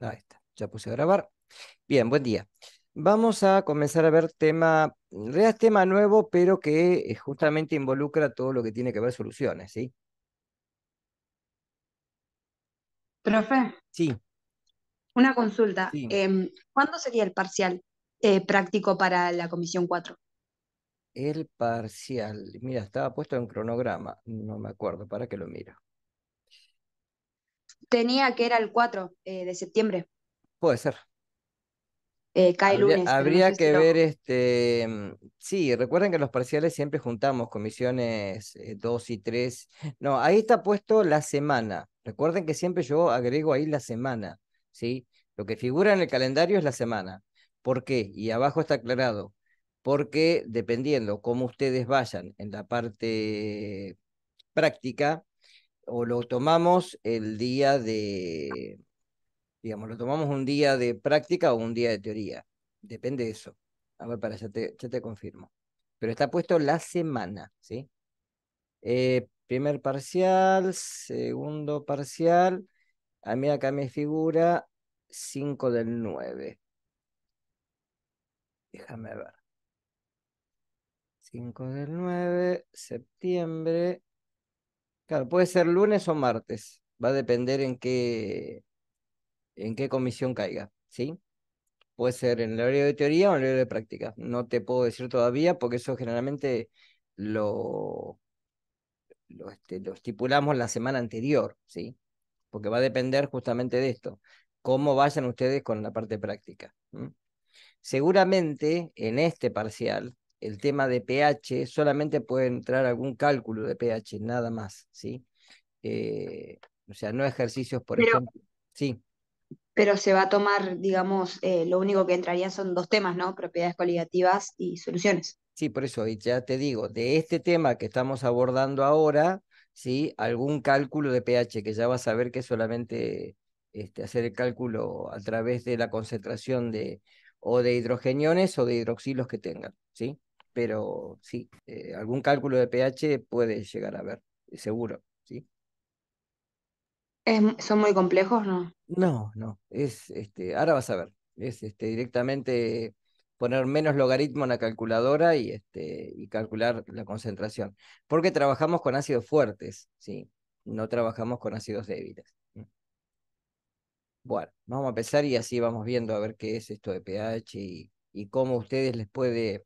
Ahí está, ya puse a grabar. Bien, buen día. Vamos a comenzar a ver tema, real tema nuevo, pero que eh, justamente involucra todo lo que tiene que ver soluciones, ¿sí? Profe. Sí. Una consulta. Em, ¿Cuándo sería el parcial eh, práctico para la comisión 4? El parcial, mira, estaba puesto en cronograma, no me acuerdo, ¿para qué lo miro? Tenía que era el 4 eh, de septiembre. Puede ser. Eh, cae habría, lunes. Habría que ver, este, mm, sí, recuerden que los parciales siempre juntamos comisiones 2 eh, y 3. No, ahí está puesto la semana. Recuerden que siempre yo agrego ahí la semana, ¿sí? Lo que figura en el calendario es la semana. ¿Por qué? Y abajo está aclarado. Porque dependiendo cómo ustedes vayan en la parte práctica, o lo tomamos el día de, digamos, lo tomamos un día de práctica o un día de teoría. Depende de eso. A ver, para, ya te, ya te confirmo. Pero está puesto la semana, ¿sí? Eh, primer parcial, segundo parcial. A mí acá me figura 5 del 9. Déjame ver. 5 del 9, septiembre. Claro, puede ser lunes o martes. Va a depender en qué, en qué comisión caiga, ¿sí? Puede ser en el horario de teoría o en el horario de práctica. No te puedo decir todavía porque eso generalmente lo, lo, este, lo estipulamos la semana anterior, ¿sí? Porque va a depender justamente de esto, cómo vayan ustedes con la parte práctica. Seguramente en este parcial el tema de pH, solamente puede entrar algún cálculo de pH, nada más, ¿sí? Eh, o sea, no ejercicios, por ejemplo. Sí. Pero se va a tomar, digamos, eh, lo único que entraría son dos temas, ¿no? Propiedades coligativas y soluciones. Sí, por eso, y ya te digo, de este tema que estamos abordando ahora, ¿sí? Algún cálculo de pH, que ya vas a ver que solamente este, hacer el cálculo a través de la concentración de o de hidrogeniones o de hidroxilos que tengan, ¿sí? pero sí, eh, algún cálculo de pH puede llegar a ver eh, seguro, ¿sí? ¿Son muy complejos, no? No, no, es, este, ahora vas a ver, es este, directamente poner menos logaritmo en la calculadora y, este, y calcular la concentración. Porque trabajamos con ácidos fuertes, ¿sí? No trabajamos con ácidos débiles. Mm. Bueno, vamos a empezar y así vamos viendo a ver qué es esto de pH y, y cómo ustedes les puede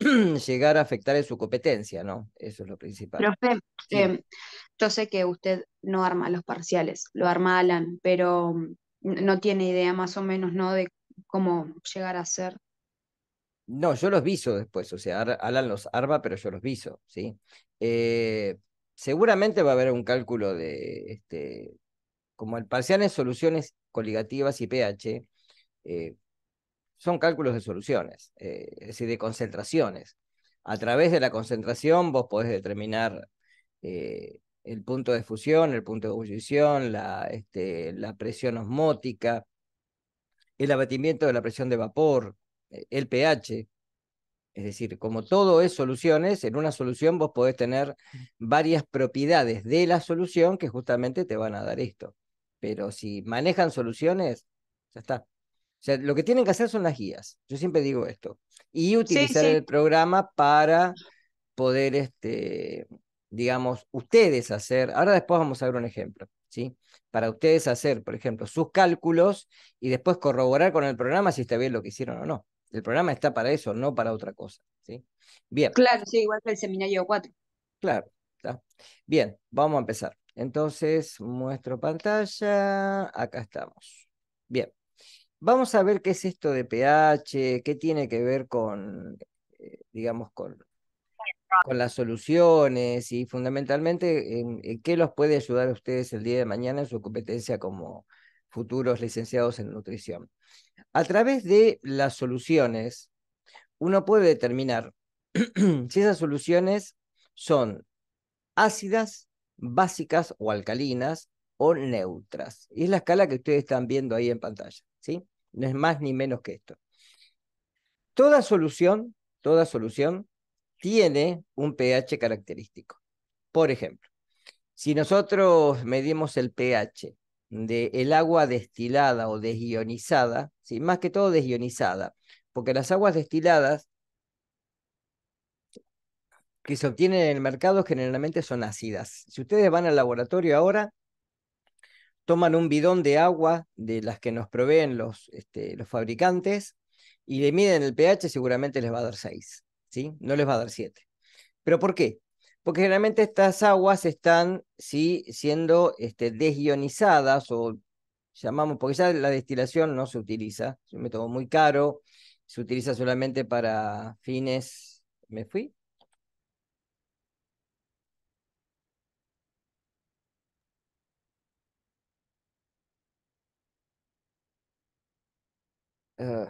llegar a afectar en su competencia, ¿no? Eso es lo principal. Em, yo sé que usted no arma los parciales, lo arma Alan, pero mm, no tiene idea más o menos, ¿no? De cómo llegar a ser. No, yo los viso después, o sea, Alan los arma, pero yo los viso, ¿sí? Eh, seguramente va a haber un cálculo de, este, como el parcial en soluciones coligativas y pH, eh, son cálculos de soluciones, eh, es decir, de concentraciones. A través de la concentración vos podés determinar eh, el punto de fusión, el punto de ebullición, la, este, la presión osmótica, el abatimiento de la presión de vapor, eh, el pH. Es decir, como todo es soluciones, en una solución vos podés tener varias propiedades de la solución que justamente te van a dar esto. Pero si manejan soluciones, ya está. O sea, lo que tienen que hacer son las guías. Yo siempre digo esto. Y utilizar el programa para poder, este, digamos, ustedes hacer. Ahora después vamos a ver un ejemplo, ¿sí? Para ustedes hacer, por ejemplo, sus cálculos y después corroborar con el programa si está bien lo que hicieron o no. El programa está para eso, no para otra cosa, ¿sí? Bien. Claro, sí, igual que el seminario 4. Claro, está. Bien, vamos a empezar. Entonces, muestro pantalla. Acá estamos. Bien. Vamos a ver qué es esto de pH, qué tiene que ver con, eh, digamos, con, las soluciones y fundamentalmente qué los puede ayudar a ustedes el día de mañana en su competencia como futuros licenciados en nutrición. A través de las soluciones, uno puede determinar si esas soluciones son ácidas, básicas o alcalinas o neutras. Y es la escala que ustedes están viendo ahí en pantalla. ¿sí? No es más ni menos que esto. Toda solución, toda solución tiene un pH característico. Por ejemplo, si nosotros medimos el pH del el agua destilada o desionizada, ¿sí? más que todo desionizada, porque las aguas destiladas que se obtienen en el mercado generalmente son ácidas. Si ustedes van al laboratorio ahora, toman un bidón de agua de las que nos proveen los, este, los fabricantes y le miden el pH, seguramente les va a dar 6, ¿sí? No les va a dar 7. ¿Pero por qué? Porque generalmente estas aguas están ¿sí? siendo este, desionizadas o llamamos, porque ya la destilación no se utiliza, es un método muy caro, se utiliza solamente para fines, me fui, Ah,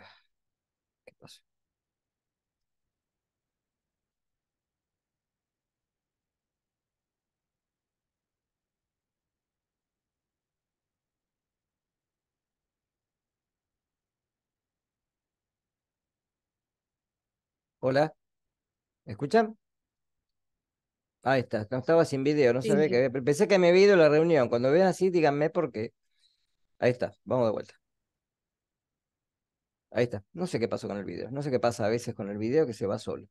Hola, ¿me escuchan? Ahí está, no estaba sin video, no sabía Pensé que me había ido la reunión. Cuando vean así, díganme por qué. Ahí está, vamos de vuelta. Ahí está. No sé qué pasó con el video. No sé qué pasa a veces con el video que se va solo.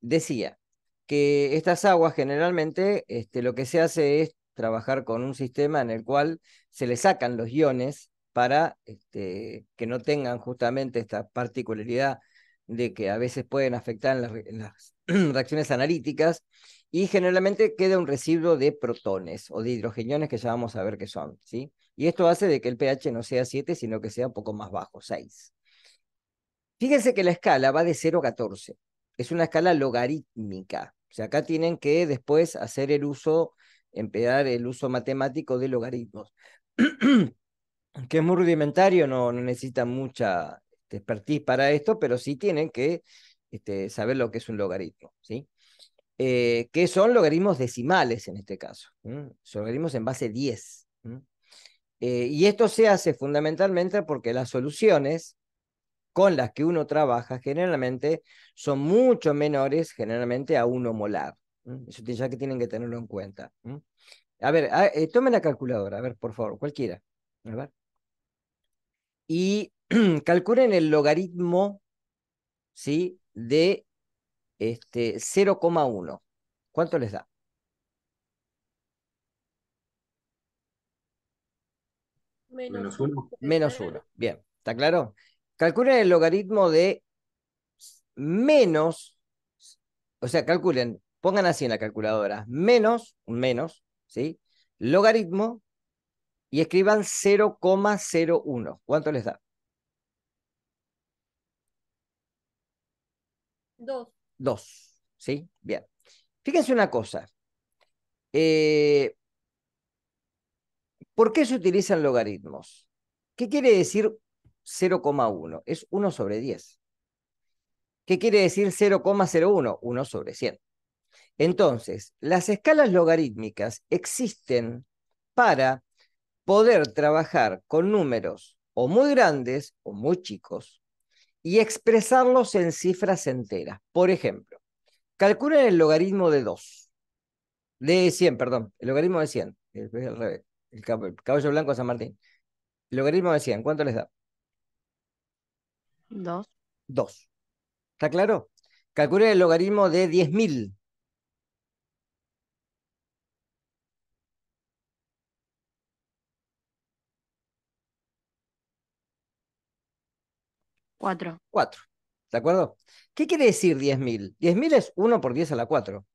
Decía que estas aguas generalmente este, lo que se hace es trabajar con un sistema en el cual se le sacan los iones para este, que no tengan justamente esta particularidad de que a veces pueden afectar en las, reacciones analíticas y generalmente queda un residuo de protones o de hidrogeniones que ya vamos a ver qué son, ¿sí? Y esto hace de que el pH no sea 7, sino que sea un poco más bajo, 6. Fíjense que la escala va de 0 a 14. Es una escala logarítmica. O sea, acá tienen que después hacer el uso, empezar el uso matemático de logaritmos. que es muy rudimentario, no, necesitan mucha expertise para esto, pero sí tienen que este, saber lo que es un logaritmo, ¿sí? Eh, que son logaritmos decimales en este caso, son logaritmos en base 10. Eh, y esto se hace fundamentalmente porque las soluciones con las que uno trabaja generalmente son mucho menores generalmente a uno molar. Eso ya que tienen que tenerlo en cuenta. A ver, ah, eh, tomen la calculadora, a ver, por favor, cualquiera. Y calculen el logaritmo ¿sí? de este, 0,1. ¿Cuánto les da? Menos uno. Menos 1. Bien, ¿está claro? calculen el logaritmo de menos, o sea, calculen, pongan así en la calculadora, menos, menos, ¿sí? Logaritmo y escriban 0,01. ¿Cuánto les da? Dos. Dos, ¿sí? Bien. Fíjense una cosa. Eh, ¿Por qué se utilizan logaritmos? ¿Qué quiere decir 0,1, es 1 sobre 10. ¿Qué quiere decir 0,01? 1 sobre 100. Entonces, las escalas logarítmicas existen para poder trabajar con números o muy grandes o muy chicos y expresarlos en cifras enteras. Por ejemplo, calculen el logaritmo de 2, de 100, perdón, el logaritmo de 100, el, cabello blanco de San Martín. El logaritmo de 100, ¿cuánto les da? 2. 2. ¿Está claro? Calcule el logaritmo de 10.000. 4. Cuatro. ¿De acuerdo? ¿Qué quiere decir 10.000? 10.000 es 1 por 10 a la 4.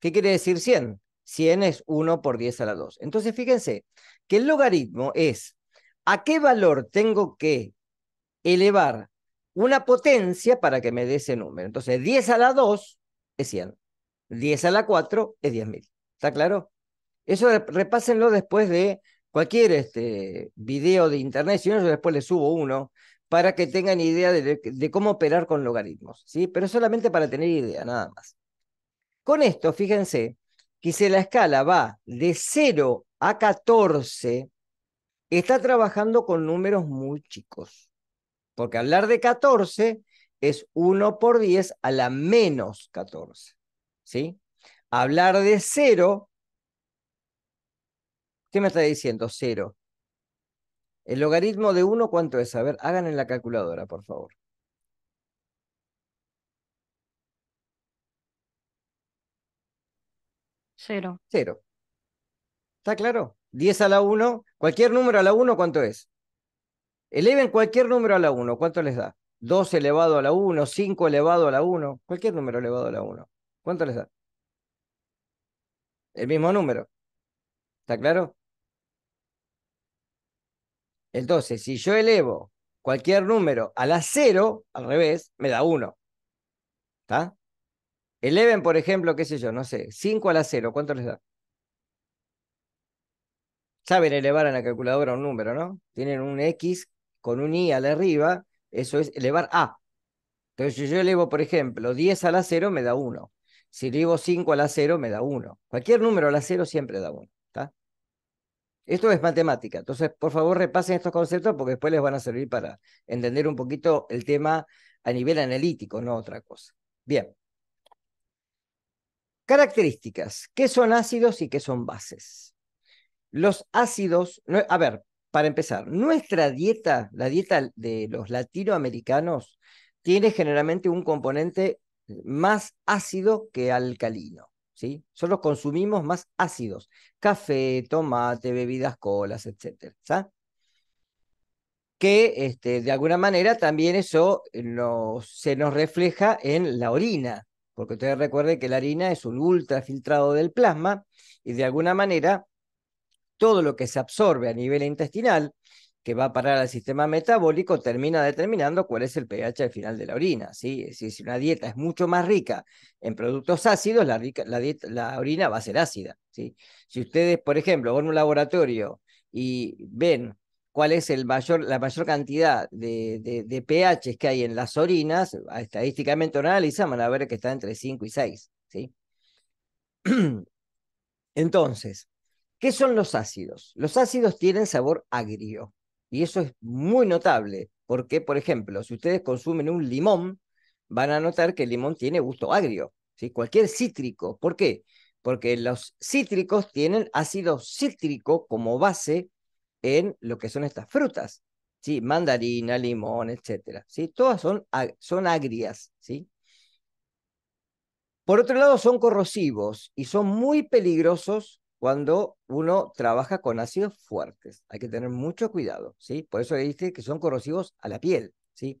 ¿Qué quiere decir 100? 100 es 1 por 10 a la 2. Entonces, fíjense que el logaritmo es a qué valor tengo que elevar una potencia para que me dé ese número. Entonces, 10 a la 2 es 100. 10 a la 4 es 10.000. ¿Está claro? Eso repásenlo después de cualquier este, video de internet. Si no, yo después les subo uno para que tengan idea de, cómo operar con logaritmos. ¿sí? Pero solamente para tener idea, nada más. Con esto, fíjense que si la escala va de 0 a 14, está trabajando con números muy chicos. Porque hablar de 14 es 1 por 10 a la menos 14. ¿Sí? Hablar de 0. ¿Qué me está diciendo? 0. ¿El logaritmo de 1 cuánto es? A ver, hagan en la calculadora, por favor. 0. Cero. ¿Está claro? 10 a la 1. Cualquier número a la 1, ¿cuánto es? Eleven cualquier número a la 1, ¿cuánto les da? 2 elevado a la 1, 5 elevado a la 1, cualquier número elevado a la 1. ¿Cuánto les da? El mismo número. ¿Está claro? Entonces, si yo elevo cualquier número a la 0, al revés, me da 1. ¿Está? Eleven, por ejemplo, qué sé yo, no sé, 5 a la 0, ¿cuánto les da? Saben elevar en la calculadora un número, ¿no? Tienen un X con un i a arriba, eso es elevar a. Entonces, si yo elevo, por ejemplo, 10 a la 0 me da 1. Si elevo 5 a la 0 me da 1. Cualquier número a la 0 siempre da 1. Esto es matemática. Entonces, por favor, repasen estos conceptos porque después les van a servir para entender un poquito el tema a nivel analítico, no otra cosa. Bien. Características. ¿Qué son ácidos y qué son bases? Los ácidos, a ver, para empezar, nuestra dieta, la dieta de los latinoamericanos, tiene generalmente un componente más ácido que alcalino. ¿sí? Solo consumimos más ácidos, café, tomate, bebidas colas, etc. Que este, de alguna manera también eso eh, se nos refleja en la orina, porque ustedes recuerden que la orina es un ultrafiltrado del plasma y de alguna manera todo lo que se absorbe a nivel intestinal, que va a parar al sistema metabólico, termina determinando cuál es el pH al final de la orina. ¿sí? Si una dieta es mucho más rica en productos ácidos, la, orina va a ser ácida. ¿sí? Si ustedes, por ejemplo, van a un laboratorio y ven cuál es la mayor cantidad de, pH que hay en las orinas, estadísticamente analizan, van a ver que está entre 5 y 6. ¿sí? Entonces, ¿Qué son los ácidos? Los ácidos tienen sabor agrio y eso es muy notable porque, por ejemplo, si ustedes consumen un limón, van a notar que el limón tiene gusto agrio, cualquier cítrico. ¿Por qué? Porque los cítricos tienen ácido cítrico como base en lo que son estas frutas, ¿sí? mandarina, limón, etc. Todas son, son agrias. ¿sí? Por otro lado, son corrosivos y son muy peligrosos cuando uno trabaja con ácidos fuertes. Hay que tener mucho cuidado, ¿sí? Por eso dice que son corrosivos a la piel, ¿sí?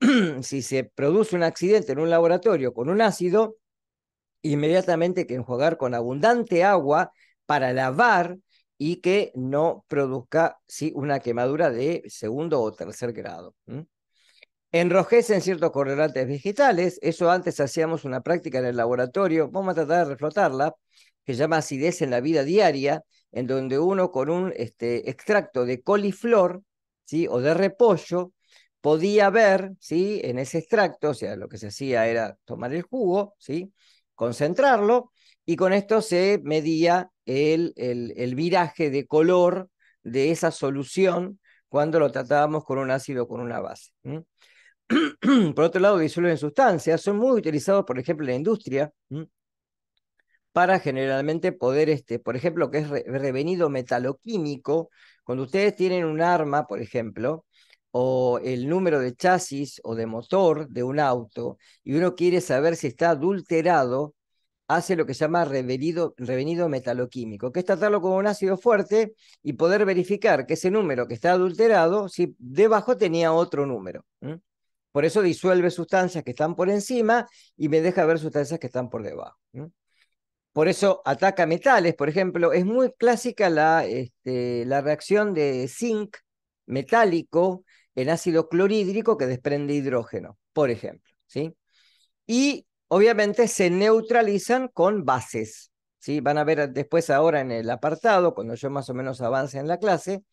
si se produce un accidente en un laboratorio con un ácido, inmediatamente hay que enjuagar con abundante agua para lavar y que no produzca ¿sí? una quemadura de segundo o tercer grado. Enrojecen ciertos colorantes vegetales, eso antes hacíamos una práctica en el laboratorio, vamos a tratar de reflotarla, que se llama acidez en la vida diaria, en donde uno con un este, extracto de coliflor ¿sí? o de repollo podía ver ¿sí? en ese extracto, o sea, lo que se hacía era tomar el jugo, ¿sí? concentrarlo, y con esto se medía el, el, viraje de color de esa solución cuando lo tratábamos con un ácido o con una base. Por otro lado, disuelven sustancias, son muy utilizados, por ejemplo, en la industria para generalmente poder, este, por ejemplo, que es revenido metaloquímico, cuando ustedes tienen un arma, por ejemplo, o el número de chasis o de motor de un auto, y uno quiere saber si está adulterado, hace lo que se llama revenido, revenido metaloquímico, que es tratarlo con un ácido fuerte y poder verificar que ese número que está adulterado, si debajo tenía otro número. Por eso disuelve sustancias que están por encima y me deja ver sustancias que están por debajo por eso ataca metales, por ejemplo, es muy clásica la, este, la reacción de zinc metálico en ácido clorhídrico que desprende hidrógeno, por ejemplo. ¿sí? Y obviamente se neutralizan con bases. ¿sí? Van a ver después ahora en el apartado, cuando yo más o menos avance en la clase,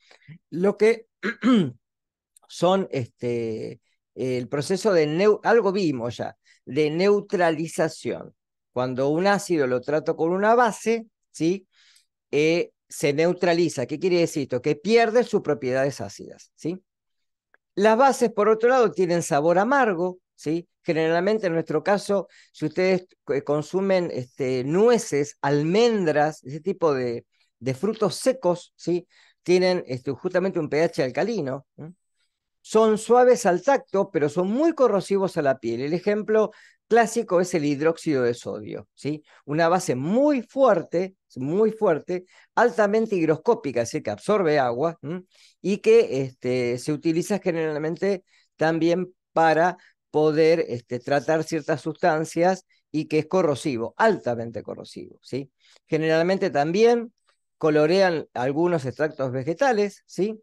lo que son este, el proceso de, algo vimos ya, de neutralización. Cuando un ácido lo trato con una base, ¿sí? Eh, se neutraliza. ¿Qué quiere decir esto? Que pierde sus propiedades ácidas, ¿sí? Las bases, por otro lado, tienen sabor amargo, ¿sí? Generalmente en nuestro caso, si ustedes eh, consumen este, nueces, almendras, ese tipo de, frutos secos, ¿sí? Tienen este, justamente un pH alcalino. Son suaves al tacto, pero son muy corrosivos a la piel. El ejemplo clásico es el hidróxido de sodio, ¿sí? Una base muy fuerte, muy fuerte, altamente higroscópica, es decir, que absorbe agua y que este, se utiliza generalmente también para poder este, tratar ciertas sustancias y que es corrosivo, altamente corrosivo, ¿sí? Generalmente también colorean algunos extractos vegetales, ¿sí?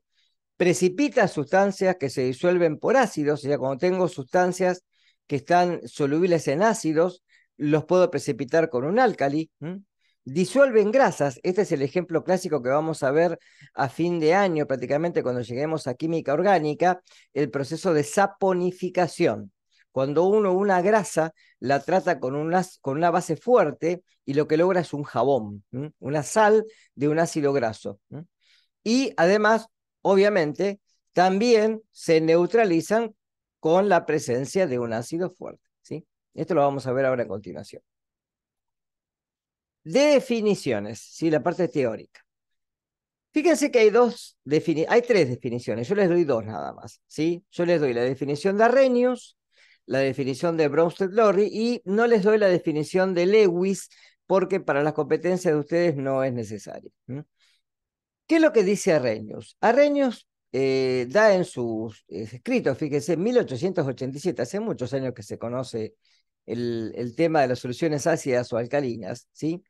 Precipita sustancias que se disuelven por ácidos, o sea, cuando tengo sustancias que están solubles en ácidos, los puedo precipitar con un álcali. Disuelven grasas, este es el ejemplo clásico que vamos a ver a fin de año, prácticamente cuando lleguemos a química orgánica, el proceso de saponificación. Cuando uno una grasa la trata con una, con base fuerte y lo que logra es un jabón, una sal de un ácido graso. Y además, obviamente, también se neutralizan con la presencia de un ácido fuerte. ¿sí? Esto lo vamos a ver ahora a continuación. Definiciones, ¿sí? la parte teórica. Fíjense que hay dos hay tres definiciones, yo les doy dos nada más, ¿sí? Yo les doy la definición de Arrhenius, la definición de bronsted lorry y no les doy la definición de Lewis porque para las competencias de ustedes no es necesaria. ¿Qué es lo que dice Arrhenius? Arrhenius eh, da en sus escritos, fíjense, en 1887, hace muchos años que se conoce el, tema de las soluciones ácidas o alcalinas, ¿sí?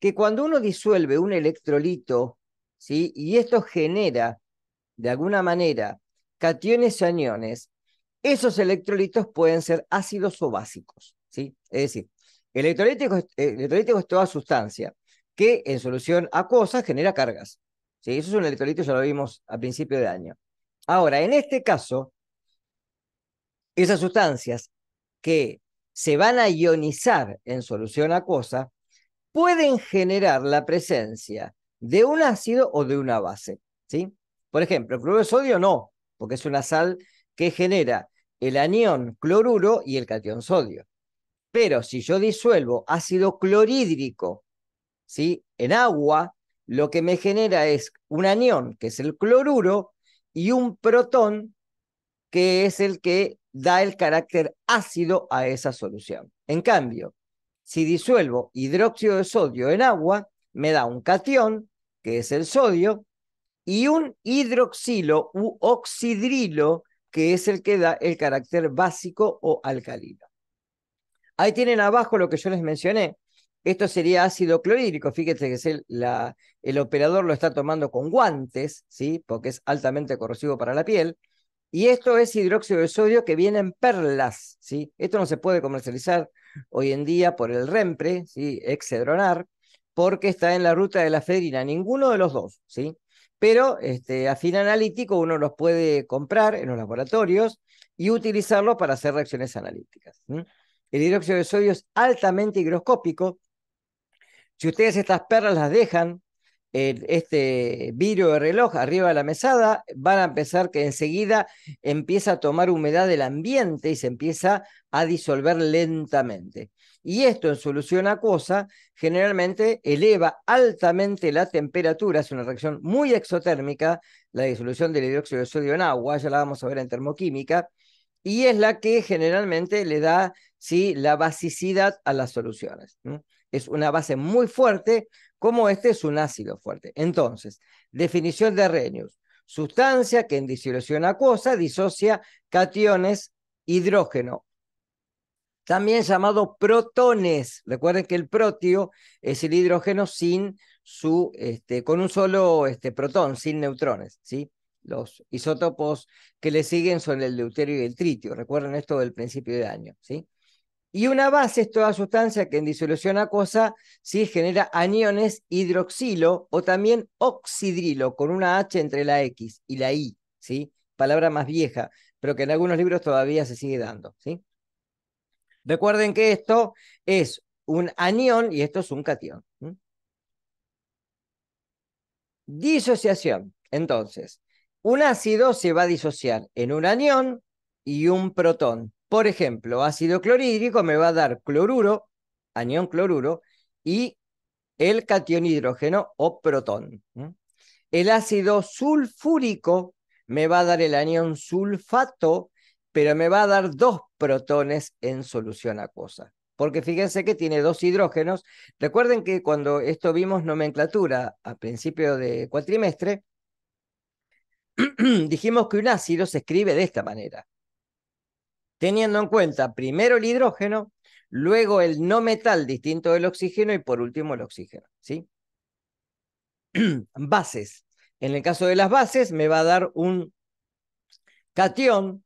que cuando uno disuelve un electrolito ¿sí? y esto genera, de alguna manera, cationes y aniones, esos electrolitos pueden ser ácidos o básicos. ¿sí? Es decir, electrolítico, electrolítico es toda sustancia que en solución acuosa genera cargas. Eso es un electrolito, ya lo vimos a principio de año. Ahora, en este caso, esas sustancias que se van a ionizar en solución acuosa pueden generar la presencia de un ácido o de una base. ¿sí? Por ejemplo, el cloruro de sodio no, porque es una sal que genera el anión cloruro y el cation sodio. Pero si yo disuelvo ácido clorhídrico ¿sí? en agua, lo que me genera es un anión, que es el cloruro, y un protón, que es el que da el carácter ácido a esa solución. En cambio, si disuelvo hidróxido de sodio en agua, me da un catión, que es el sodio, y un hidroxilo u oxidrilo, que es el que da el carácter básico o alcalino. Ahí tienen abajo lo que yo les mencioné, esto sería ácido clorhídrico, fíjense que el, operador lo está tomando con guantes, ¿sí? porque es altamente corrosivo para la piel. Y esto es hidróxido de sodio que viene en perlas, ¿sí? Esto no se puede comercializar hoy en día por el REMPRE, ¿sí? Excedronar, porque está en la ruta de la federina, ninguno de los dos, ¿sí? Pero este, a fin analítico uno los puede comprar en los laboratorios y utilizarlo para hacer reacciones analíticas. El hidróxido de sodio es altamente higroscópico, si ustedes estas perlas las dejan este vidrio de reloj arriba de la mesada, van a empezar que enseguida empieza a tomar humedad del ambiente y se empieza a disolver lentamente. Y esto en solución acuosa generalmente eleva altamente la temperatura, es una reacción muy exotérmica, la disolución del hidróxido de sodio en agua, ya la vamos a ver en termoquímica, y es la que generalmente le da ¿sí? la basicidad a las soluciones es una base muy fuerte, como este es un ácido fuerte. Entonces, definición de Renius. Sustancia que en disolución acuosa disocia cationes hidrógeno, también llamado protones. Recuerden que el protio es el hidrógeno sin su, este, con un solo este, protón, sin neutrones, ¿sí? Los isótopos que le siguen son el deuterio y el tritio. Recuerden esto del principio de año, ¿sí? Y una base es toda sustancia que en disolución acuosa sí genera aniones hidroxilo o también oxidrilo, con una H entre la X y la I, ¿sí? Palabra más vieja, pero que en algunos libros todavía se sigue dando, ¿sí? Recuerden que esto es un anión y esto es un catión. Disociación. Entonces, un ácido se va a disociar en un anión y un protón. Por ejemplo, ácido clorhídrico me va a dar cloruro, anión cloruro, y el cation hidrógeno o protón. El ácido sulfúrico me va a dar el anión sulfato, pero me va a dar dos protones en solución acuosa. Porque fíjense que tiene dos hidrógenos. Recuerden que cuando esto vimos nomenclatura a principio de cuatrimestre, dijimos que un ácido se escribe de esta manera teniendo en cuenta primero el hidrógeno, luego el no metal distinto del oxígeno y por último el oxígeno. ¿sí? bases. En el caso de las bases me va a dar un catión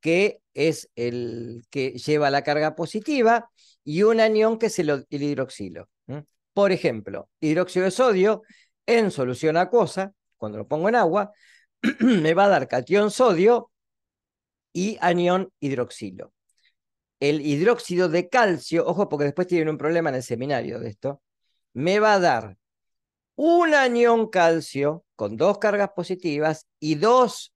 que es el que lleva la carga positiva y un anión que es el, hidroxilo. Por ejemplo, hidróxido de sodio en solución acuosa, cuando lo pongo en agua, me va a dar catión sodio y anión hidroxilo. El hidróxido de calcio, ojo porque después tienen un problema en el seminario de esto, me va a dar un anión calcio con dos cargas positivas y dos,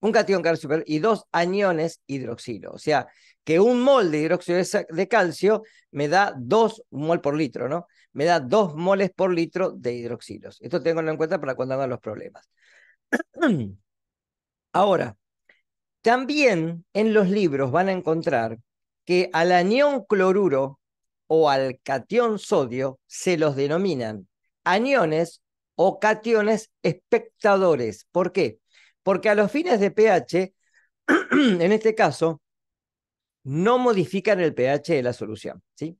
un cation calcio y dos aniones hidroxilo. O sea, que un mol de hidróxido de calcio me da dos, un mol por litro, ¿no? Me da dos moles por litro de hidroxilos. Esto tengo en cuenta para cuando hagan los problemas. Ahora, también en los libros van a encontrar que al anión cloruro o al cation sodio se los denominan aniones o cationes espectadores. ¿Por qué? Porque a los fines de pH, en este caso, no modifican el pH de la solución. ¿sí?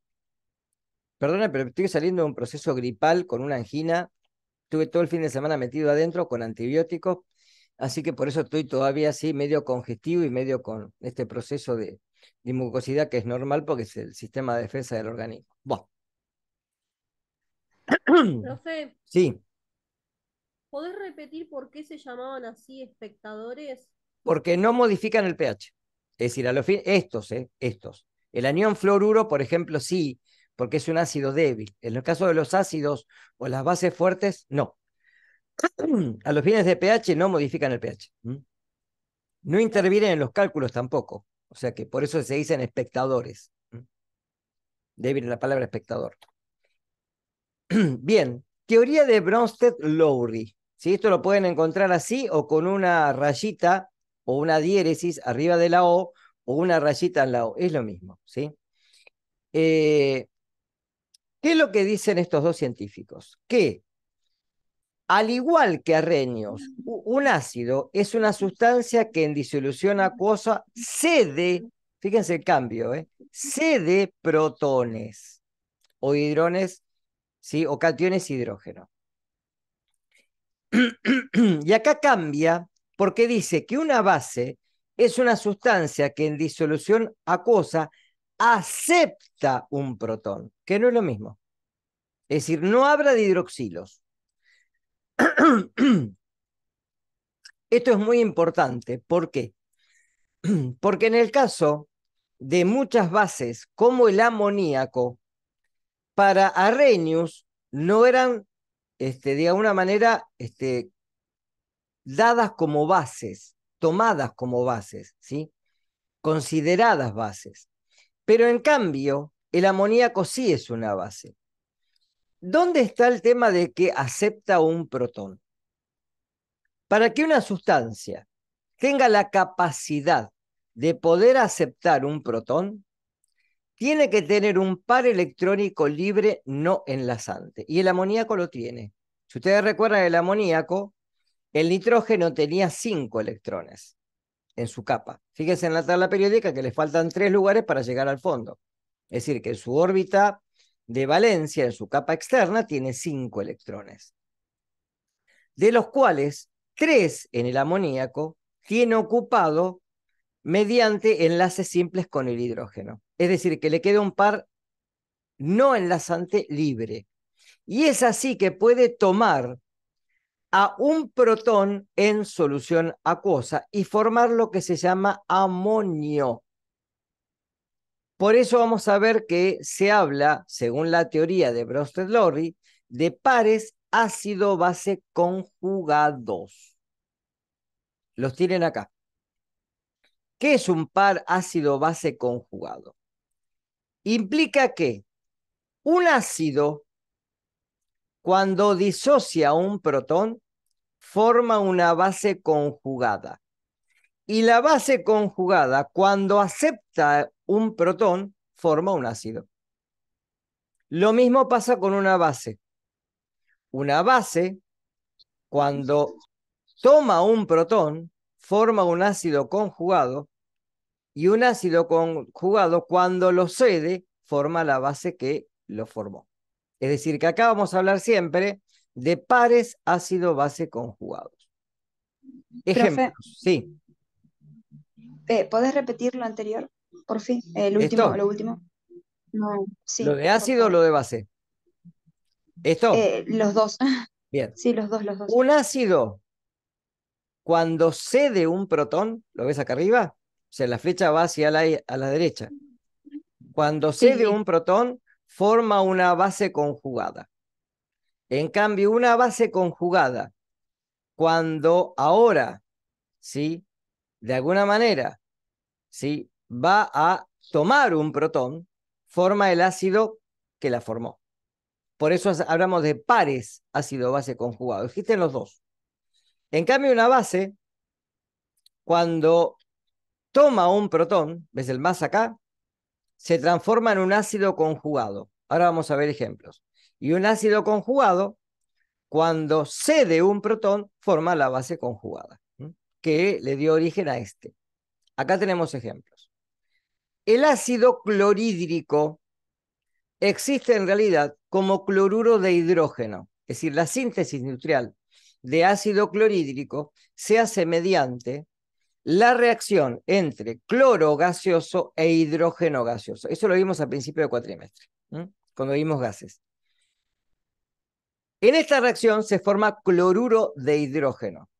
Perdona, pero estoy saliendo de un proceso gripal con una angina. Estuve todo el fin de semana metido adentro con antibióticos Así que por eso estoy todavía así medio congestivo y medio con este proceso de, mucosidad que es normal porque es el sistema de defensa del organismo. Bueno. Profe. Sí. ¿Podés repetir por qué se llamaban así espectadores? Porque no modifican el pH. Es decir, a los estos, eh, estos. El anión fluoruro, por ejemplo, sí, porque es un ácido débil. En el caso de los ácidos o las bases fuertes, no. a los fines de pH no modifican el pH. No intervienen en los cálculos tampoco. O sea que por eso se dicen espectadores. Debe la palabra espectador. Bien, teoría de Bronsted-Lowry. Si Esto lo pueden encontrar así o con una rayita o una diéresis arriba de la O o una rayita en la O. Es lo mismo. ¿sí? Eh, ¿Qué es lo que dicen estos dos científicos? ¿Qué? Al igual que arreños, un ácido es una sustancia que en disolución acuosa cede, fíjense el cambio, ¿eh? cede protones o hidrones, ¿sí? o cationes hidrógeno. y acá cambia porque dice que una base es una sustancia que en disolución acuosa acepta un protón, que no es lo mismo. Es decir, no habla de hidroxilos, Esto es muy importante. ¿Por qué? Porque en el caso de muchas bases, como el amoníaco, para Arrhenius no eran, este, de alguna manera, este, dadas como bases, tomadas como bases, ¿sí? consideradas bases. Pero en cambio, el amoníaco sí es una base. ¿Dónde está el tema de que acepta un protón? Para que una sustancia tenga la capacidad de poder aceptar un protón, tiene que tener un par electrónico libre no enlazante. Y el amoníaco lo tiene. Si ustedes recuerdan el amoníaco, el nitrógeno tenía cinco electrones en su capa. Fíjense en la tabla periódica que le faltan tres lugares para llegar al fondo. Es decir, que en su órbita de valencia en su capa externa tiene cinco electrones, de los cuales tres en el amoníaco tiene ocupado mediante enlaces simples con el hidrógeno. Es decir, que le queda un par no enlazante libre. Y es así que puede tomar a un protón en solución acuosa y formar lo que se llama amonio, por eso vamos a ver que se habla, según la teoría de brosted lowry de pares ácido-base conjugados. Los tienen acá. ¿Qué es un par ácido-base conjugado? Implica que un ácido, cuando disocia un protón, forma una base conjugada. Y la base conjugada, cuando acepta un protón forma un ácido. Lo mismo pasa con una base. Una base, cuando toma un protón, forma un ácido conjugado y un ácido conjugado, cuando lo cede, forma la base que lo formó. Es decir, que acá vamos a hablar siempre de pares ácido-base conjugados. Ejemplos, sí. Eh, repetir lo anterior? por fin, el último, lo último. No, sí, ¿Lo de ácido o lo de base? ¿Esto? Eh, los dos. Bien. Sí, los dos, los dos. Un ácido, cuando cede un protón, ¿lo ves acá arriba? O sea, la flecha va hacia la, a la derecha. Cuando cede un protón, forma una base conjugada. En cambio, una base conjugada, cuando ahora, ¿sí? De alguna manera, ¿sí? va a tomar un protón, forma el ácido que la formó. Por eso hablamos de pares ácido-base conjugado. Existen los dos. En cambio, una base, cuando toma un protón, ves el más acá, se transforma en un ácido conjugado. Ahora vamos a ver ejemplos. Y un ácido conjugado, cuando cede un protón, forma la base conjugada, que le dio origen a este. Acá tenemos ejemplos. El ácido clorhídrico existe en realidad como cloruro de hidrógeno, es decir, la síntesis industrial de ácido clorhídrico se hace mediante la reacción entre cloro gaseoso e hidrógeno gaseoso. Eso lo vimos al principio de cuatrimestre, cuando vimos gases. En esta reacción se forma cloruro de hidrógeno.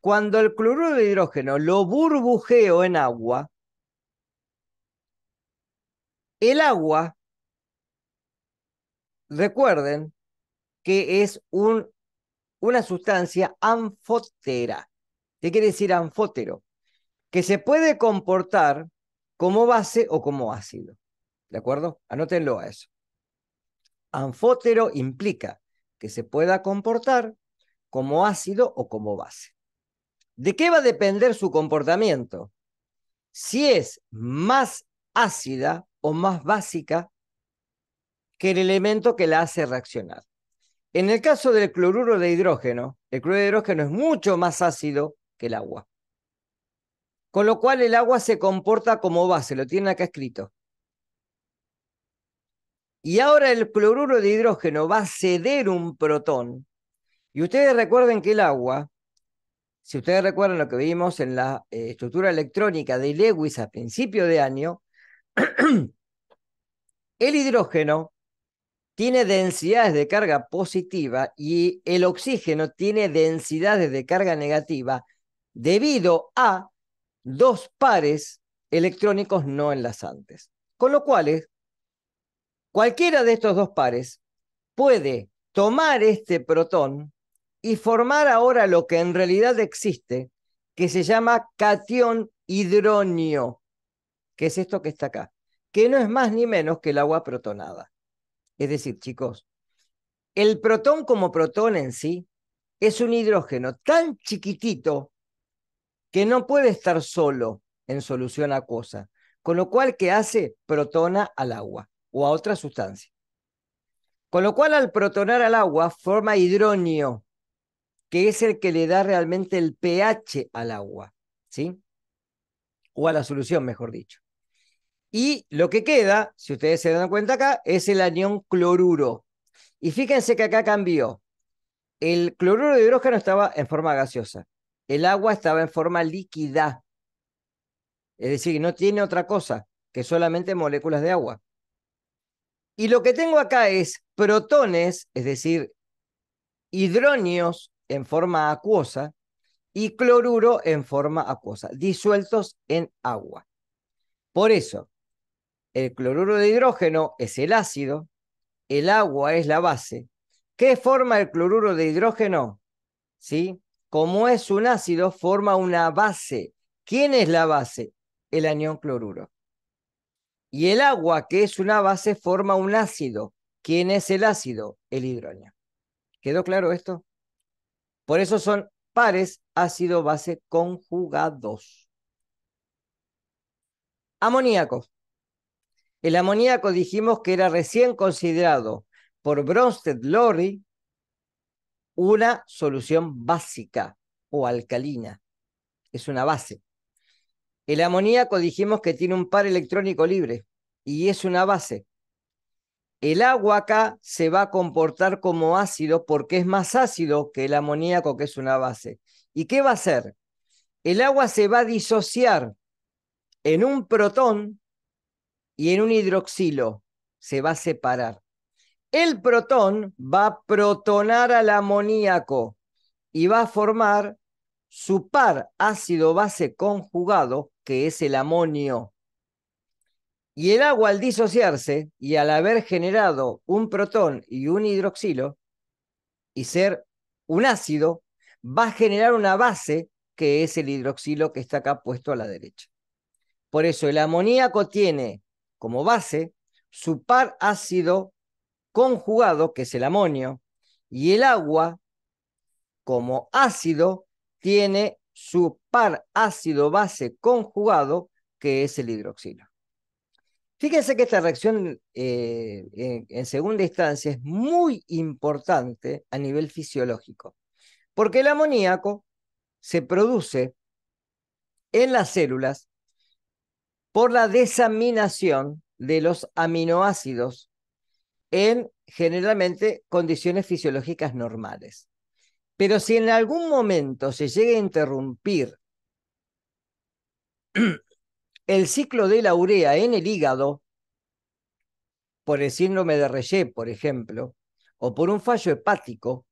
Cuando el cloruro de hidrógeno lo burbujeo en agua, el agua, recuerden que es una sustancia anfótera. ¿Qué quiere decir anfótero? Que se puede comportar como base o como ácido. ¿De acuerdo? Anótenlo a eso. Anfótero implica que se pueda comportar como ácido o como base. ¿De qué va a depender su comportamiento? Si es más ácida, o más básica que el elemento que la hace reaccionar. En el caso del cloruro de hidrógeno, el cloruro de hidrógeno es mucho más ácido que el agua. Con lo cual el agua se comporta como base, lo tienen acá escrito. Y ahora el cloruro de hidrógeno va a ceder un protón. Y ustedes recuerden que el agua, si ustedes recuerdan lo que vimos en la eh, estructura electrónica de Lewis a principio de año, el hidrógeno tiene densidades de carga positiva y el oxígeno tiene densidades de carga negativa debido a dos pares electrónicos no enlazantes. Con lo cual, cualquiera de estos dos pares puede tomar este protón y formar ahora lo que en realidad existe, que se llama cation hidronio que es esto que está acá, que no es más ni menos que el agua protonada. Es decir, chicos, el protón como protón en sí es un hidrógeno tan chiquitito que no puede estar solo en solución acuosa, con lo cual que hace protona al agua o a otra sustancia. Con lo cual al protonar al agua forma hidróneo, que es el que le da realmente el pH al agua, ¿sí? O a la solución, mejor dicho. Y lo que queda, si ustedes se dan cuenta acá, es el anión cloruro. Y fíjense que acá cambió. El cloruro de hidrógeno estaba en forma gaseosa. El agua estaba en forma líquida. Es decir, no tiene otra cosa que solamente moléculas de agua. Y lo que tengo acá es protones, es decir, hidróneos en forma acuosa y cloruro en forma acuosa, disueltos en agua. Por eso, el cloruro de hidrógeno es el ácido, el agua es la base. ¿Qué forma el cloruro de hidrógeno? ¿Sí? Como es un ácido, forma una base. ¿Quién es la base? El anión cloruro. Y el agua, que es una base, forma un ácido. ¿Quién es el ácido? El hidrógeno. ¿Quedó claro esto? Por eso son pares ácido-base conjugados. Amoníaco. El amoníaco dijimos que era recién considerado por Bronsted Lorry una solución básica o alcalina. Es una base. El amoníaco dijimos que tiene un par electrónico libre y es una base. El agua acá se va a comportar como ácido porque es más ácido que el amoníaco que es una base. ¿Y qué va a hacer? El agua se va a disociar en un protón y en un hidroxilo se va a separar. El protón va a protonar al amoníaco y va a formar su par ácido-base conjugado, que es el amonio. Y el agua al disociarse y al haber generado un protón y un hidroxilo y ser un ácido, va a generar una base que es el hidroxilo que está acá puesto a la derecha. Por eso el amoníaco tiene como base su par ácido conjugado, que es el amonio, y el agua como ácido tiene su par ácido-base conjugado, que es el hidroxilo. Fíjense que esta reacción eh, en segunda instancia es muy importante a nivel fisiológico, porque el amoníaco se produce en las células por la desaminación de los aminoácidos en generalmente condiciones fisiológicas normales. Pero si en algún momento se llega a interrumpir el ciclo de la urea en el hígado, por el síndrome de por ejemplo, o por un fallo hepático,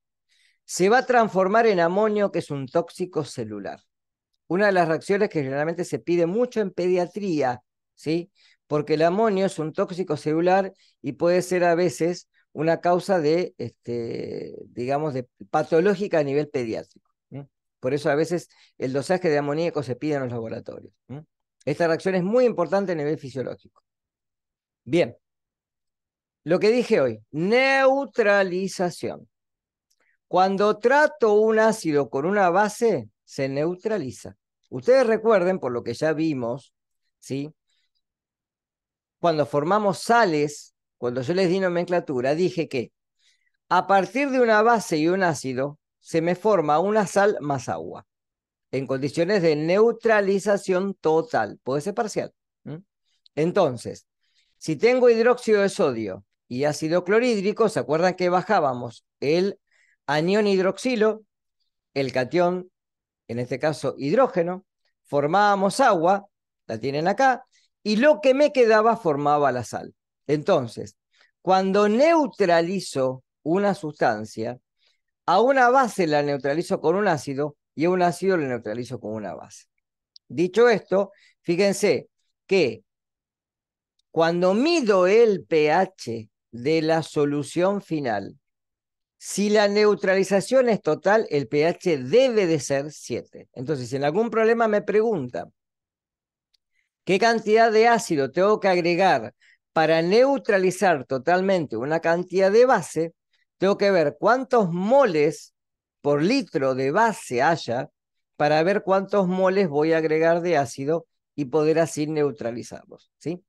se va a transformar en amonio, que es un tóxico celular una de las reacciones que generalmente se pide mucho en pediatría, ¿sí? Porque el amonio es un tóxico celular y puede ser a veces una causa de, este, digamos, de patológica a nivel pediátrico. Por eso a veces el dosaje de amoníaco se pide en los laboratorios. Esta reacción es muy importante a nivel fisiológico. Bien, lo que dije hoy, neutralización. Cuando trato un ácido con una base, se neutraliza. Ustedes recuerden, por lo que ya vimos, ¿sí? cuando formamos sales, cuando yo les di nomenclatura, dije que a partir de una base y un ácido se me forma una sal más agua, en condiciones de neutralización total, puede ser parcial. Entonces, si tengo hidróxido de sodio y ácido clorhídrico, ¿se acuerdan que bajábamos el anión hidroxilo, el catión en este caso hidrógeno, formábamos agua, la tienen acá, y lo que me quedaba formaba la sal. Entonces, cuando neutralizo una sustancia, a una base la neutralizo con un ácido y a un ácido la neutralizo con una base. Dicho esto, fíjense que cuando mido el pH de la solución final, si la neutralización es total, el pH debe de ser 7. Entonces, si en algún problema me pregunta, ¿qué cantidad de ácido tengo que agregar para neutralizar totalmente una cantidad de base? Tengo que ver cuántos moles por litro de base haya para ver cuántos moles voy a agregar de ácido y poder así neutralizarlos. ¿sí?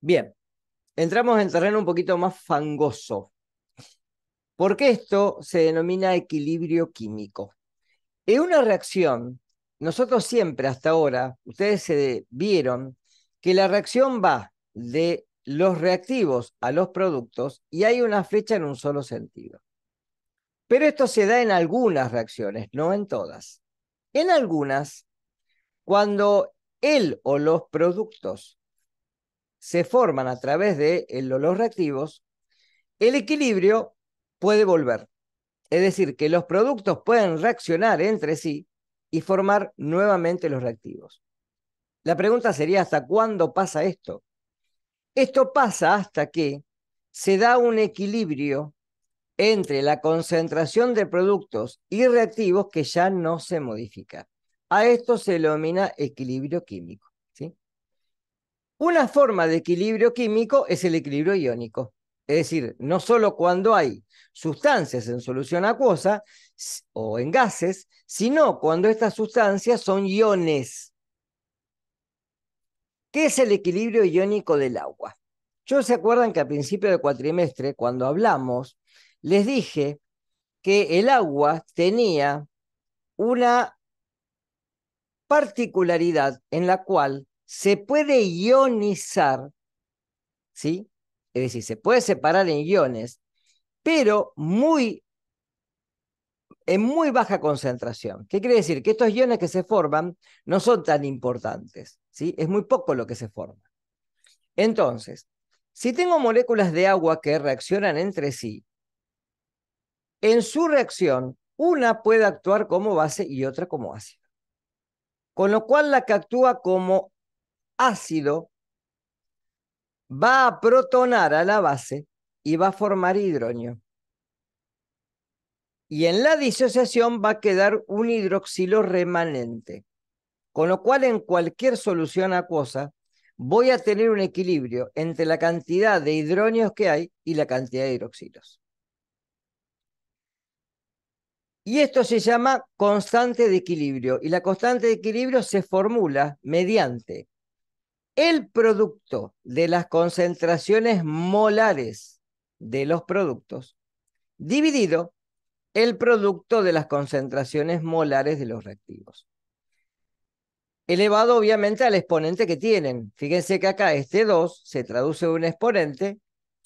Bien entramos en terreno un poquito más fangoso, porque esto se denomina equilibrio químico. En una reacción, nosotros siempre hasta ahora, ustedes se vieron que la reacción va de los reactivos a los productos y hay una flecha en un solo sentido. Pero esto se da en algunas reacciones, no en todas. En algunas, cuando él o los productos se forman a través de eh, los reactivos, el equilibrio puede volver. Es decir, que los productos pueden reaccionar entre sí y formar nuevamente los reactivos. La pregunta sería, ¿hasta cuándo pasa esto? Esto pasa hasta que se da un equilibrio entre la concentración de productos y reactivos que ya no se modifica. A esto se denomina equilibrio químico. Una forma de equilibrio químico es el equilibrio iónico. Es decir, no solo cuando hay sustancias en solución acuosa o en gases, sino cuando estas sustancias son iones. ¿Qué es el equilibrio iónico del agua? Yo se acuerdan que al principio del cuatrimestre, cuando hablamos, les dije que el agua tenía una particularidad en la cual se puede ionizar, ¿sí? Es decir, se puede separar en iones, pero muy, en muy baja concentración. ¿Qué quiere decir? Que estos iones que se forman no son tan importantes, ¿sí? Es muy poco lo que se forma. Entonces, si tengo moléculas de agua que reaccionan entre sí, en su reacción, una puede actuar como base y otra como ácido. Con lo cual la que actúa como ácido va a protonar a la base y va a formar hidróneo. Y en la disociación va a quedar un hidroxilo remanente. Con lo cual, en cualquier solución acuosa, voy a tener un equilibrio entre la cantidad de hidróneos que hay y la cantidad de hidroxilos. Y esto se llama constante de equilibrio. Y la constante de equilibrio se formula mediante el producto de las concentraciones molares de los productos dividido el producto de las concentraciones molares de los reactivos. Elevado obviamente al exponente que tienen. Fíjense que acá este 2 se traduce un exponente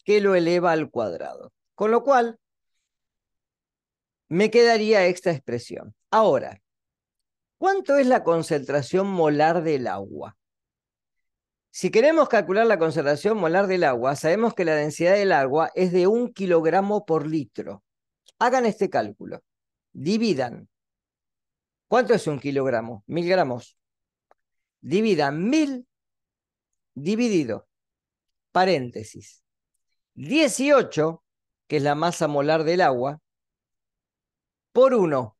que lo eleva al cuadrado. Con lo cual, me quedaría esta expresión. Ahora, ¿cuánto es la concentración molar del agua? Si queremos calcular la concentración molar del agua, sabemos que la densidad del agua es de un kilogramo por litro. Hagan este cálculo. Dividan. ¿Cuánto es un kilogramo? Mil gramos. Dividan mil dividido. Paréntesis. 18, que es la masa molar del agua, por uno.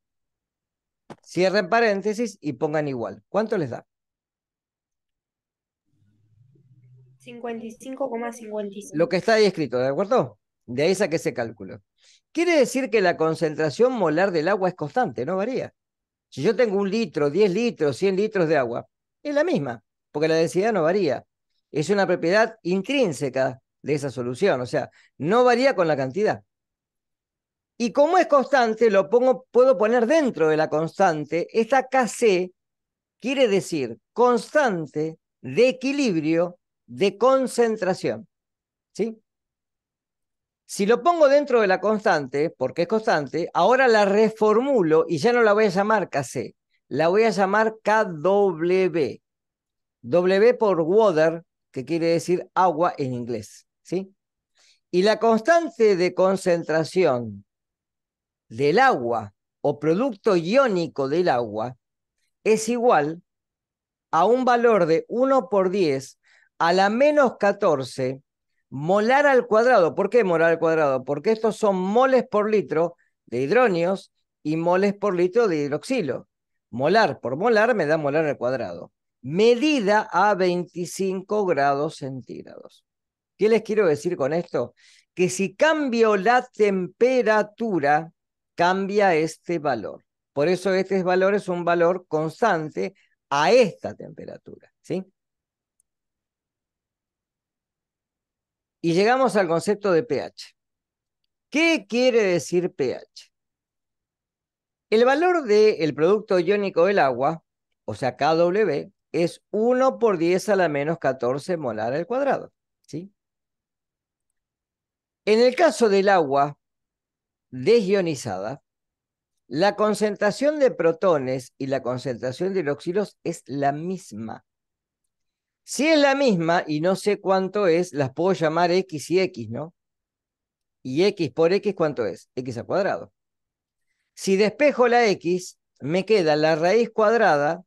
Cierren paréntesis y pongan igual. ¿Cuánto les da? 55,55. Lo que está ahí escrito, ¿de acuerdo? De ahí saqué ese cálculo. Quiere decir que la concentración molar del agua es constante, no varía. Si yo tengo un litro, 10 litros, 100 litros de agua, es la misma, porque la densidad no varía. Es una propiedad intrínseca de esa solución, o sea, no varía con la cantidad. Y como es constante, lo pongo, puedo poner dentro de la constante. Esta KC quiere decir constante de equilibrio de concentración. Si lo pongo dentro de la constante, porque es constante, ahora la reformulo y ya no la voy a llamar KC, la voy a llamar KW. W por water, que quiere decir agua en inglés. Y la constante de concentración del agua o producto iónico del agua es igual a un valor de 1 por 10 a la menos 14 molar al cuadrado. ¿Por qué molar al cuadrado? Porque estos son moles por litro de hidróneos y moles por litro de hidroxilo. Molar por molar me da molar al cuadrado. Medida a 25 grados centígrados. ¿Qué les quiero decir con esto? Que si cambio la temperatura, cambia este valor. Por eso este valor es un valor constante a esta temperatura. ¿sí? Y llegamos al concepto de pH. ¿Qué quiere decir pH? El valor del producto iónico del agua, o sea, KW, es 1 por 10 a la menos 14 molar al cuadrado. ¿sí? En el caso del agua desionizada, la concentración de protones y la concentración de hidroxilos es la misma. Si es la misma y no sé cuánto es, las puedo llamar X y X, ¿no? Y X por X, ¿cuánto es? X al cuadrado. Si despejo la X, me queda la raíz cuadrada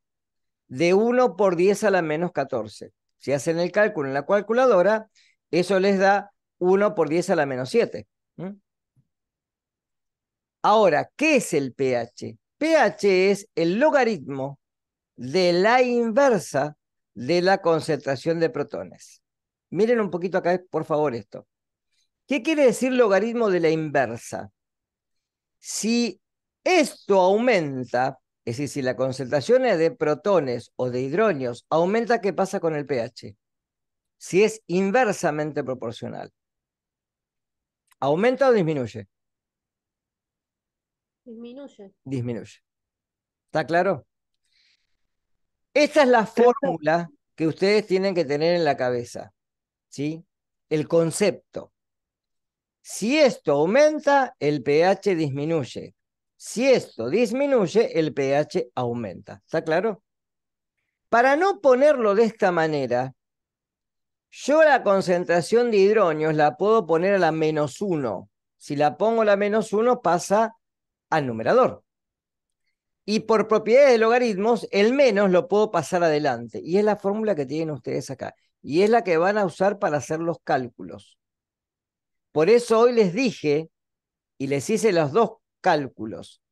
de 1 por 10 a la menos 14. Si hacen el cálculo en la calculadora, eso les da 1 por 10 a la menos 7. Ahora, ¿qué es el pH? pH es el logaritmo de la inversa de la concentración de protones. Miren un poquito acá, por favor, esto. ¿Qué quiere decir logaritmo de la inversa? Si esto aumenta, es decir, si la concentración de protones o de hidróneos. aumenta, ¿qué pasa con el pH? Si es inversamente proporcional. ¿Aumenta o disminuye? Disminuye. Disminuye. ¿Está claro? Esta es la fórmula que ustedes tienen que tener en la cabeza, ¿sí? El concepto. Si esto aumenta, el pH disminuye. Si esto disminuye, el pH aumenta. ¿Está claro? Para no ponerlo de esta manera, yo la concentración de hidróneos la puedo poner a la menos 1. Si la pongo a la menos 1, pasa al numerador. Y por propiedad de logaritmos, el menos lo puedo pasar adelante. Y es la fórmula que tienen ustedes acá. Y es la que van a usar para hacer los cálculos. Por eso hoy les dije y les hice los dos cálculos,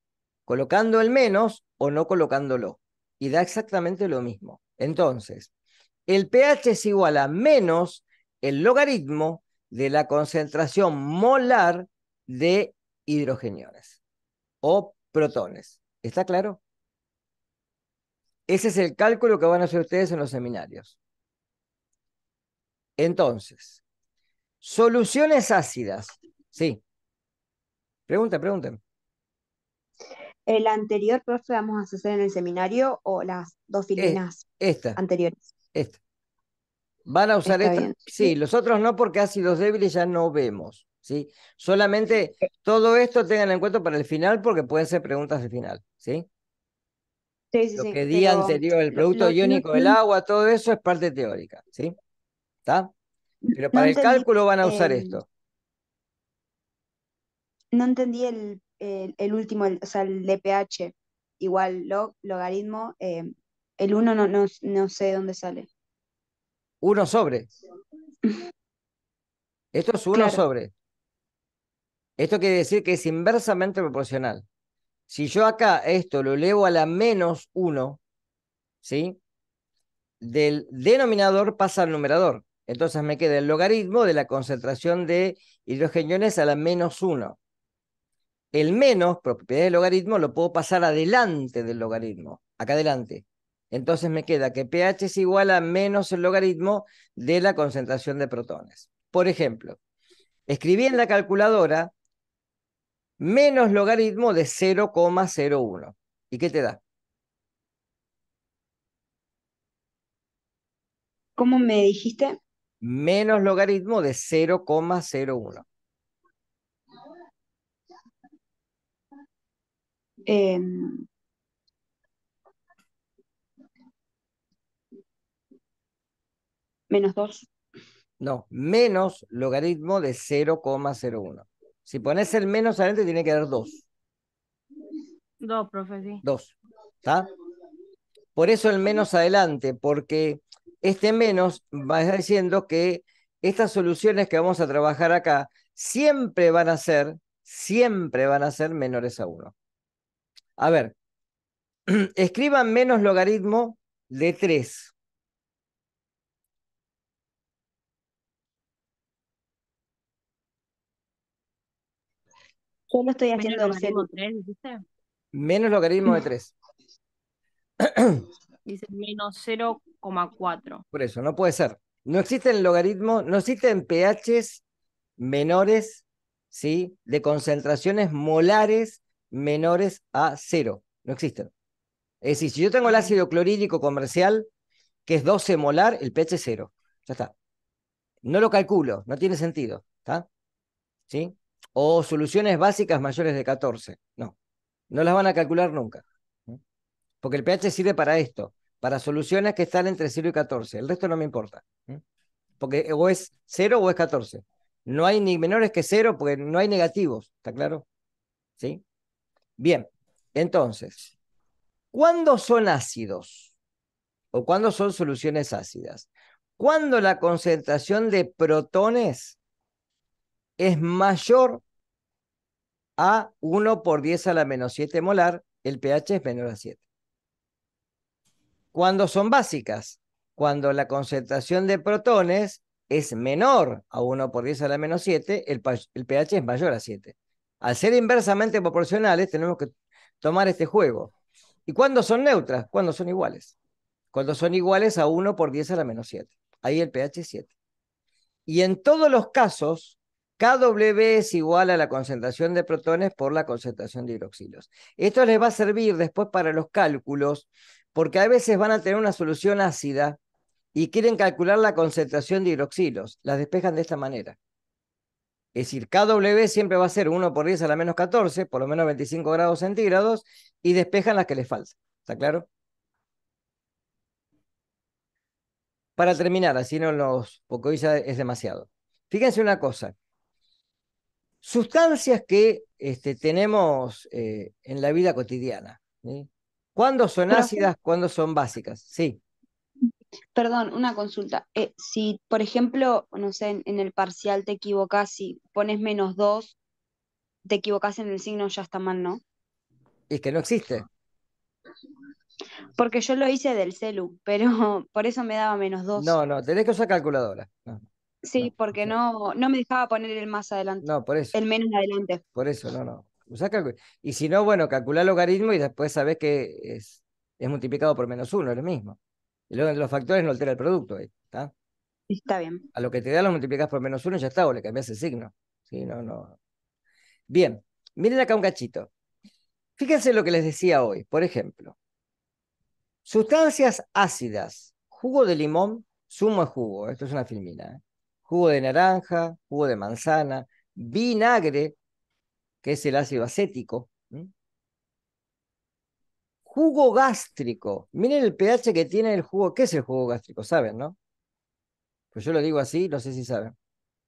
colocando el menos o no colocándolo. Y da exactamente lo mismo. Entonces, el pH es igual a menos el logaritmo de la concentración molar de hidrogeniones o protones. ¿Está claro? Ese es el cálculo que van a hacer ustedes en los seminarios. Entonces, soluciones ácidas. Sí. Pregunta, pregunten. ¿El anterior, profe, vamos a hacer en el seminario o las dos eh, filinas anteriores? Esta. ¿Van a usar esta? Sí, los otros no porque ácidos débiles ya no vemos. ¿sí? Solamente todo esto tengan en cuenta para el final porque pueden ser preguntas de final, ¿sí? Sí, sí, lo que anterior, el producto iónico del agua, todo eso es parte teórica, ¿sí? ¿Está? Pero para el cálculo van a usar esto. No entendí el, el, último, el, o sea, el Igual, logaritmo, em, el 1 no, no, no sé dónde sale. 1 sobre. Esto es 1 sobre. Esto quiere decir que es inversamente proporcional. Si yo acá esto lo elevo a la menos 1, ¿sí? Del denominador pasa al numerador. Entonces me queda el logaritmo de la concentración de hidrogeniones a la menos 1. El menos, propiedad del logaritmo, lo puedo pasar adelante del logaritmo, acá adelante. Entonces me queda que pH es igual a menos el logaritmo de la concentración de protones. Por ejemplo, escribí en la calculadora menos logaritmo de 0,01. ¿Y qué te da? ¿Cómo me dijiste? Menos logaritmo de 0,01. Eh... Em, menos 2. No, menos logaritmo de 0,01. Si pones el menos adelante, tiene que dar dos. Dos, profe, sí. Dos. ¿Está? Por eso el menos adelante, porque este menos va diciendo que estas soluciones que vamos a trabajar acá siempre van a ser, siempre van a ser menores a uno. A ver, escriban menos logaritmo de 3. Yo estoy haciendo menos logaritmo de 3, Menos logaritmo de 3. Dice menos 0,4. Por eso, no puede ser. No existen logaritmos, no existen pHs menores, ¿sí? De concentraciones molares menores a 0. No existen. Es decir, si yo tengo el ácido clorhídrico comercial, que es 12 molar, el pH es 0. Ya está. No lo calculo, no tiene sentido. ¿Está? ¿Sí? o soluciones básicas mayores de 14. No, no las van a calcular nunca. Porque el pH sirve para esto, para soluciones que están entre 0 y 14. El resto no me importa. Porque o es 0 o es 14. No hay ni menores que 0 porque no hay negativos, ¿está claro? ¿Sí? Bien, entonces, ¿cuándo son ácidos? ¿O cuándo son soluciones ácidas? Cuando la concentración de protones es mayor a 1 por 10 a la menos 7 molar, el pH es menor a 7. Cuando son básicas, cuando la concentración de protones es menor a 1 por 10 a la menos 7, el, pH es mayor a 7. Al ser inversamente proporcionales, tenemos que tomar este juego. ¿Y cuándo son neutras? Cuando son iguales. Cuando son iguales a 1 por 10 a la menos 7. Ahí el pH es 7. Y en todos los casos, KW es igual a la concentración de protones por la concentración de hidroxilos. Esto les va a servir después para los cálculos, porque a veces van a tener una solución ácida y quieren calcular la concentración de hidroxilos. Las despejan de esta manera. Es decir, KW siempre va a ser 1 por 10 a la menos 14, por lo menos 25 grados centígrados, y despejan las que les faltan. ¿Está claro? Para terminar, así no los, porque hoy ya es demasiado. Fíjense una cosa sustancias que este, tenemos eh, en la vida cotidiana. ¿Cuándo son ácidas? ¿Cuándo son básicas? Sí. Perdón, una consulta. Eh, si, por ejemplo, no sé, en, el parcial te equivocas y si pones menos 2, te equivocas en el signo, ya está mal, ¿no? Es que no existe. Porque yo lo hice del celu, pero por eso me daba menos dos. No, no, tenés que usar calculadora. Sí, porque no, no me dejaba poner el más adelante. No, por eso. El menos adelante. Por eso, no, no. y si no, bueno, calculá el logaritmo y después sabes que es, es multiplicado por menos uno, es lo mismo. Y luego los factores no altera el producto ¿está? Está bien. A lo que te da lo multiplicas por menos uno y ya está, o le cambias el signo. Sí, no, no. Bien, miren acá un cachito. Fíjense lo que les decía hoy, por ejemplo. Sustancias ácidas, jugo de limón, sumo de jugo, esto es una filmina. ¿eh? jugo de naranja, jugo de manzana, vinagre, que es el ácido acético, jugo gástrico. Miren el pH que tiene el jugo. ¿Qué es el jugo gástrico? ¿Saben, no? Pues yo lo digo así, no sé si saben.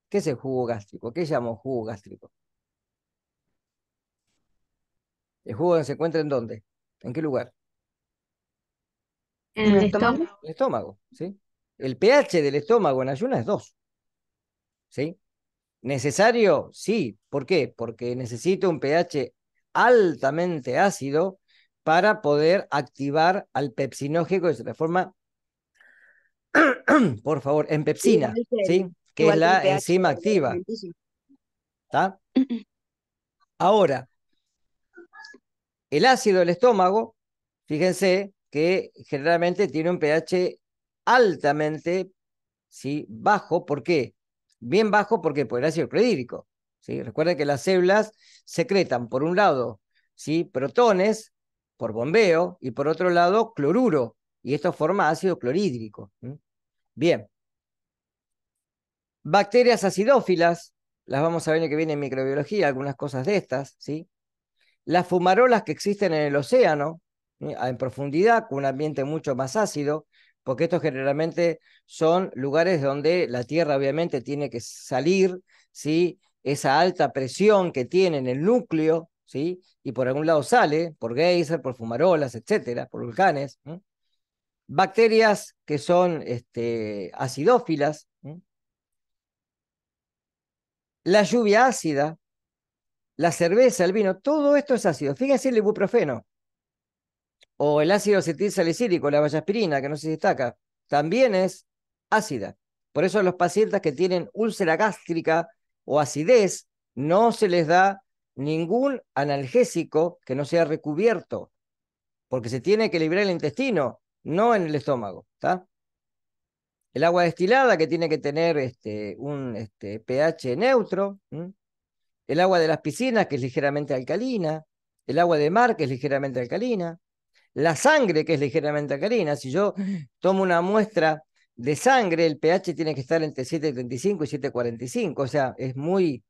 ¿Qué es el jugo gástrico? ¿Qué llamo jugo gástrico? ¿El jugo se encuentra en dónde? ¿En qué lugar? En el estómago. El estómago, ¿sí? El pH del estómago en ayunas es 2. ¿sí? ¿Necesario? Sí. ¿Por qué? Porque necesito un pH altamente ácido para poder activar al pepsinógeno que se transforma, por favor, en pepsina, ¿sí? que es la enzima activa. ¿Está? Ahora, el ácido del estómago, fíjense que generalmente tiene un pH altamente ¿sí? bajo. ¿Por qué? bien bajo porque por el ácido clorhídrico. ¿sí? Recuerda que las células secretan, por un lado, ¿sí? protones por bombeo y por otro lado, cloruro. Y esto forma ácido clorhídrico. Bien. Bacterias acidófilas, las vamos a ver en que viene en microbiología, algunas cosas de estas, ¿sí? Las fumarolas que existen en el océano, en profundidad, con un ambiente mucho más ácido, porque estos generalmente son lugares donde la Tierra obviamente tiene que salir, ¿sí? esa alta presión que tiene en el núcleo, ¿sí? y por algún lado sale, por geyser, por fumarolas, etcétera, por volcanes. Bacterias que son este, acidófilas, la lluvia ácida, la cerveza, el vino, todo esto es ácido. Fíjense el ibuprofeno. O el ácido acetil la vallaspirina, que no se destaca, también es ácida. Por eso a los pacientes que tienen úlcera gástrica o acidez no se les da ningún analgésico que no sea recubierto, porque se tiene que liberar el intestino, no en el estómago. está El agua destilada que tiene que tener este, un este, pH neutro, el agua de las piscinas que es ligeramente alcalina, el agua de mar que es ligeramente alcalina, la sangre, que es ligeramente alcalina. Si yo tomo una muestra de sangre, el pH tiene que estar entre 7,35 y 7,45, o sea, es muy,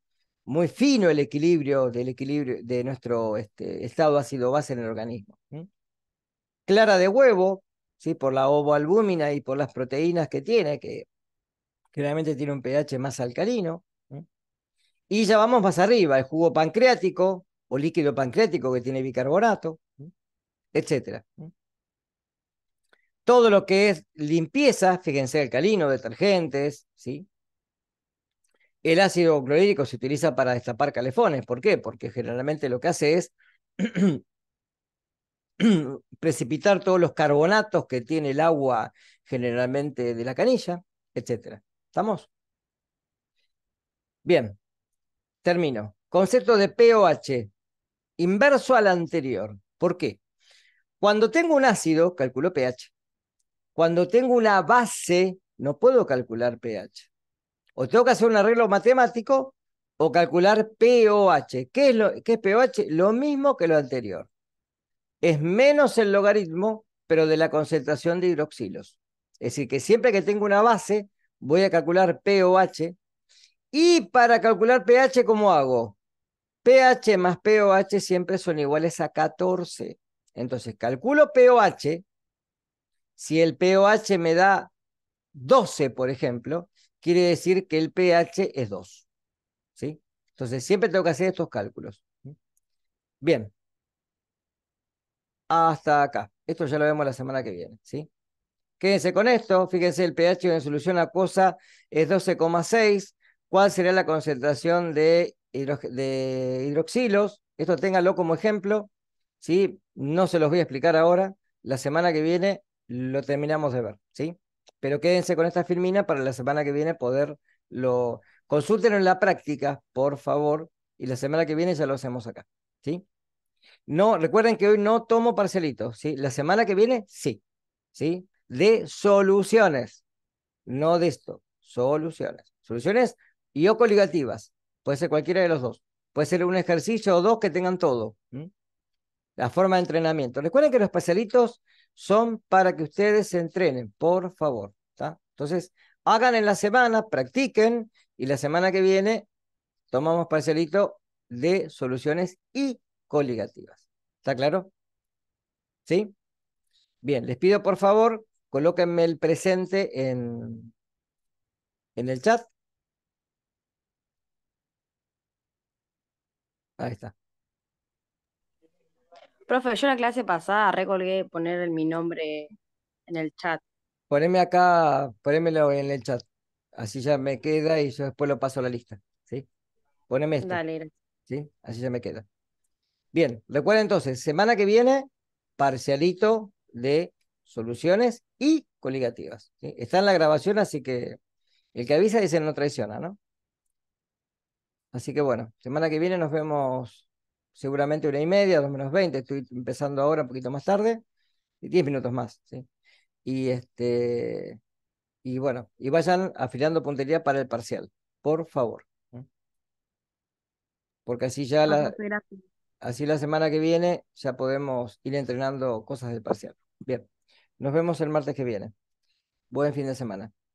muy fino el equilibrio del equilibrio de nuestro este, estado ácido-base en el organismo. Clara de huevo, ¿sí? por la ovoalbúmina y por las proteínas que tiene, que generalmente tiene un pH más alcalino. Y ya vamos más arriba, el jugo pancreático o líquido pancreático que tiene bicarbonato, Etcétera. Todo lo que es limpieza, fíjense, alcalino, detergentes, ¿sí? El ácido clorhídrico se utiliza para destapar calefones. ¿Por qué? Porque generalmente lo que hace es precipitar todos los carbonatos que tiene el agua generalmente de la canilla, etcétera. ¿Estamos? Bien, termino. Concepto de pOH, inverso al anterior. ¿Por qué? Cuando tengo un ácido, calculo pH. Cuando tengo una base, no puedo calcular pH. O tengo que hacer un arreglo matemático o calcular pOH. ¿Qué es, lo, es pOH? Lo mismo que lo anterior. Es menos el logaritmo, pero de la concentración de hidroxilos. Es decir, que siempre que tengo una base, voy a calcular pOH. Y para calcular pH, ¿cómo hago? pH más pOH siempre son iguales a 14. Entonces, calculo pOH. Si el pOH me da 12, por ejemplo, quiere decir que el pH es 2. ¿Sí? Entonces, siempre tengo que hacer estos cálculos. Bien. Hasta acá. Esto ya lo vemos la semana que viene. ¿Sí? Quédense con esto. Fíjense, el pH en solución acuosa es 12,6. ¿Cuál sería la concentración de, de hidroxilos? Esto téngalo como ejemplo. ¿sí? No se los voy a explicar ahora. La semana que viene lo terminamos de ver, ¿sí? Pero quédense con esta filmina para la semana que viene poder lo consulten en la práctica, por favor, y la semana que viene ya lo hacemos acá, ¿sí? No, recuerden que hoy no tomo parcelitos, ¿sí? La semana que viene sí, ¿sí? De soluciones, no de esto, soluciones. Soluciones y o coligativas, puede ser cualquiera de los dos. Puede ser un ejercicio o dos que tengan todo la forma de entrenamiento. Recuerden que los parcelitos son para que ustedes se entrenen, por favor. Entonces, hagan en la semana, practiquen y la semana que viene tomamos parcialito de soluciones y coligativas. ¿Está claro? ¿Sí? Bien, les pido por favor, colóquenme el presente en, en el chat. Ahí está. Profe, yo la clase pasada recolgué poner mi nombre en el chat. Poneme acá, ponémelo en el chat. Así ya me queda y yo después lo paso a la lista. ¿Sí? Poneme esto. ¿Sí? Así ya me queda. Bien, recuerda entonces, semana que viene, parcialito de soluciones y coligativas. Está en la grabación, así que el que avisa dice no traiciona, ¿no? Así que bueno, semana que viene nos vemos seguramente una y media, dos menos veinte, estoy empezando ahora un poquito más tarde, y diez minutos más, ¿sí? Y este, y bueno, y vayan afiliando puntería para el parcial, por favor. Porque así ya así la semana que viene ya podemos ir entrenando cosas del parcial. Bien, nos vemos el martes que viene. Buen fin de semana.